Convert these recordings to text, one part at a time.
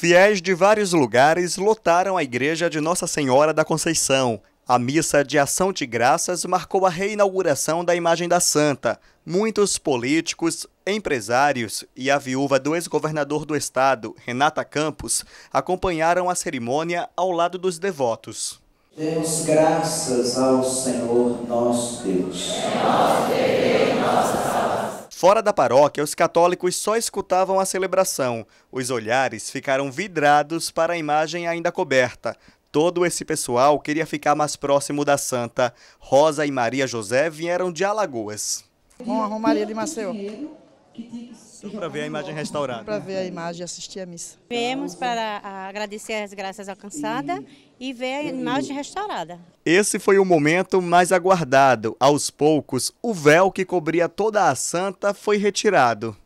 Fiéis de vários lugares lotaram a igreja de Nossa Senhora da Conceição. A missa de ação de graças marcou a reinauguração da imagem da santa. Muitos políticos, empresários e a viúva do ex-governador do estado, Renata Campos, acompanharam a cerimônia ao lado dos devotos. Demos graças ao Senhor nosso Deus. Fora da paróquia, os católicos só escutavam a celebração. Os olhares ficaram vidrados para a imagem ainda coberta. Todo esse pessoal queria ficar mais próximo da santa. Rosa e Maria José vieram de Alagoas. Uma Romaria de Maceió. Só para ver a imagem restaurada. Para ver a imagem e assistir a missa. Viemos então, para assim, agradecer as graças alcançadas e ver a imagem restaurada. Esse foi o momento mais aguardado. Aos poucos, o véu que cobria toda a santa foi retirado.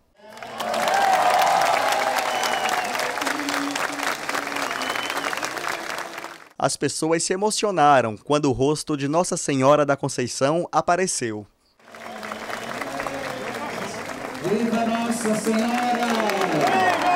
As pessoas se emocionaram quando o rosto de Nossa Senhora da Conceição apareceu. Viva Nossa Senhora! Viva!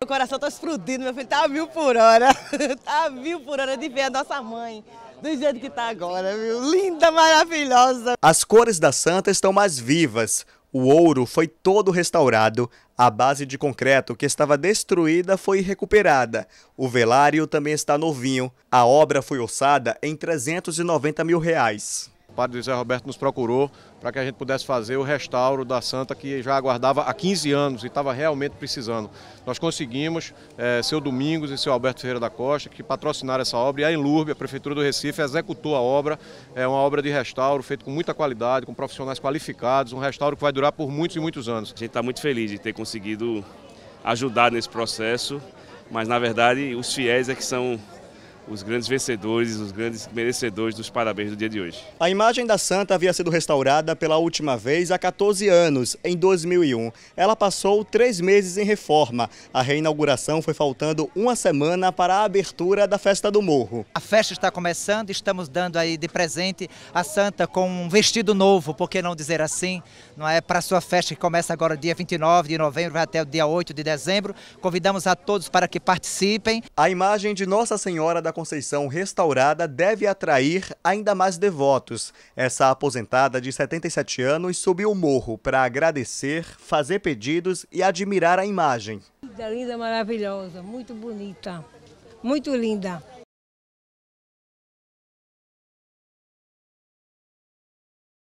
Meu coração tá explodindo, meu filho tá a mil por hora. Tá a mil por hora de ver a nossa mãe do jeito que está agora, viu? Linda, maravilhosa. As cores da santa estão mais vivas. O ouro foi todo restaurado, a base de concreto que estava destruída foi recuperada. O velário também está novinho. A obra foi orçada em 390 mil reais padre José Roberto nos procurou para que a gente pudesse fazer o restauro da santa que já aguardava há 15 anos e estava realmente precisando. Nós conseguimos, é, seu Domingos e seu Alberto Ferreira da Costa, que patrocinaram essa obra, e a Enlurbe, a Prefeitura do Recife, executou a obra. É uma obra de restauro feita com muita qualidade, com profissionais qualificados, um restauro que vai durar por muitos e muitos anos. A gente está muito feliz de ter conseguido ajudar nesse processo, mas na verdade os fiéis é que são os grandes vencedores, os grandes merecedores dos parabéns do dia de hoje. A imagem da santa havia sido restaurada pela última vez há 14 anos, em 2001. Ela passou três meses em reforma. A reinauguração foi faltando uma semana para a abertura da Festa do Morro. A festa está começando, estamos dando aí de presente a santa com um vestido novo, por que não dizer assim? Não é para a sua festa que começa agora dia 29 de novembro, vai até o dia 8 de dezembro. Convidamos a todos para que participem. A imagem de Nossa Senhora da Conceição restaurada deve atrair ainda mais devotos. Essa aposentada de 77 anos subiu o morro para agradecer, fazer pedidos e admirar a imagem. Linda, linda, maravilhosa, muito bonita, muito linda.